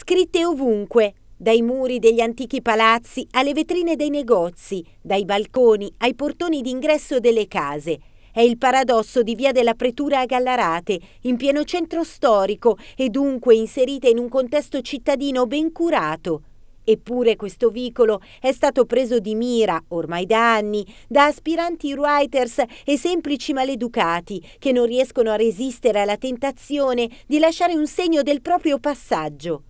scritte ovunque, dai muri degli antichi palazzi alle vetrine dei negozi, dai balconi ai portoni d'ingresso delle case. È il paradosso di Via della Pretura a Gallarate, in pieno centro storico e dunque inserita in un contesto cittadino ben curato. Eppure questo vicolo è stato preso di mira, ormai da anni, da aspiranti writers e semplici maleducati che non riescono a resistere alla tentazione di lasciare un segno del proprio passaggio.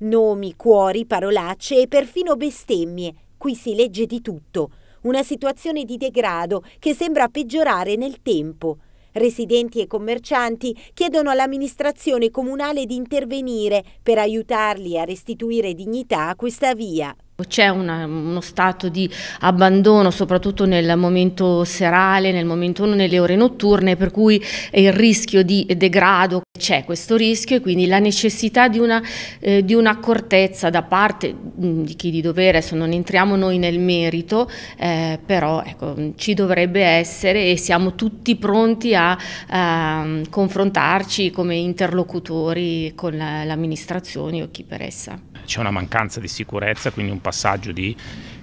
Nomi, cuori, parolacce e perfino bestemmie. Qui si legge di tutto. Una situazione di degrado che sembra peggiorare nel tempo. Residenti e commercianti chiedono all'amministrazione comunale di intervenire per aiutarli a restituire dignità a questa via. C'è uno stato di abbandono soprattutto nel momento serale, nel momento, nelle ore notturne, per cui il rischio di degrado c'è questo rischio e quindi la necessità di, una, eh, di un'accortezza da parte mm, di chi di dovere, adesso non entriamo noi nel merito, eh, però ecco, ci dovrebbe essere e siamo tutti pronti a, a ehm, confrontarci come interlocutori con l'amministrazione la, o chi per essa. C'è una mancanza di sicurezza, quindi un passaggio di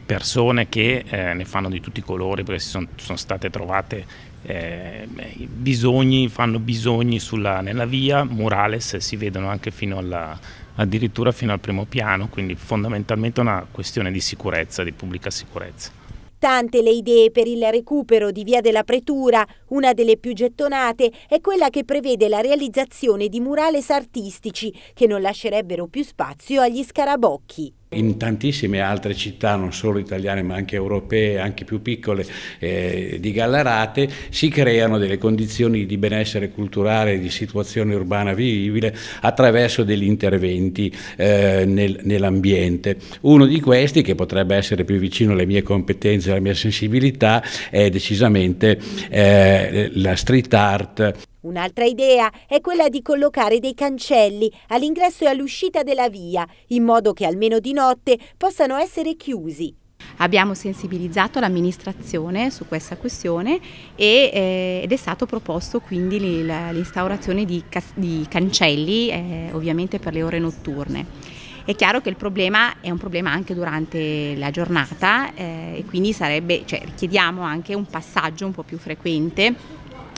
persone che eh, ne fanno di tutti i colori perché sono, sono state trovate eh, bisogni, fanno bisogni sulla, nella via, murales si vedono anche fino alla, addirittura fino al primo piano, quindi fondamentalmente è una questione di sicurezza, di pubblica sicurezza. Tante le idee per il recupero di Via della Pretura, una delle più gettonate è quella che prevede la realizzazione di murales artistici che non lascerebbero più spazio agli scarabocchi in tantissime altre città, non solo italiane ma anche europee, anche più piccole eh, di Gallarate, si creano delle condizioni di benessere culturale, di situazione urbana vivibile attraverso degli interventi eh, nel, nell'ambiente. Uno di questi, che potrebbe essere più vicino alle mie competenze, e alla mia sensibilità, è decisamente eh, la street art. Un'altra idea è quella di collocare dei cancelli all'ingresso e all'uscita della via, in modo che almeno di notte possano essere chiusi Abbiamo sensibilizzato l'amministrazione su questa questione e, eh, ed è stato proposto quindi l'instaurazione di, di, cancelli eh, ovviamente per le ore notturne. È chiaro che il problema è un problema anche durante la giornata eh, e quindi sarebbe, cioè, richiediamo anche un passaggio un po' più frequente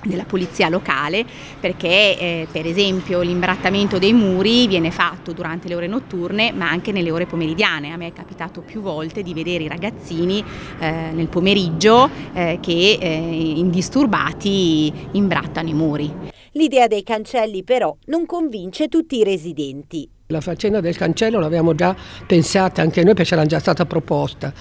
della polizia locale perché eh, per esempio l'imbrattamento dei muri viene fatto durante le ore notturne ma anche nelle ore pomeridiane. A me è capitato più volte di vedere i ragazzini eh, nel pomeriggio eh, che eh, indisturbati imbrattano i muri. L'idea dei cancelli però non convince tutti i residenti. La faccenda del cancello l'avevamo già pensata anche noi perché c'era già stata proposta,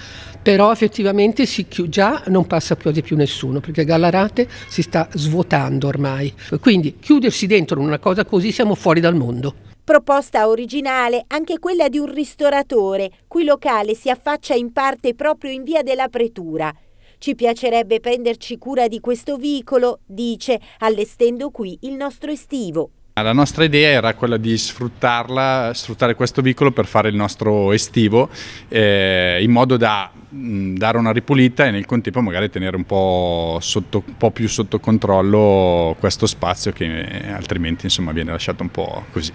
però effettivamente si chi- già non passa più di più nessuno perché Gallarate si sta svuotando ormai. Quindi chiudersi dentro in una cosa così siamo fuori dal mondo. Proposta originale anche quella di un ristoratore, cui locale si affaccia in parte proprio in via della Pretura. Ci piacerebbe prenderci cura di questo vicolo, dice, allestendo qui il nostro estivo. Ah, la nostra idea era quella di sfruttarla, sfruttare questo vicolo per fare il nostro estivo eh, in modo da mh, mm, dare una ripulita e nel contempo magari tenere un po, sotto, un po', più sotto controllo questo spazio che eh, altrimenti insomma, viene lasciato un po' così.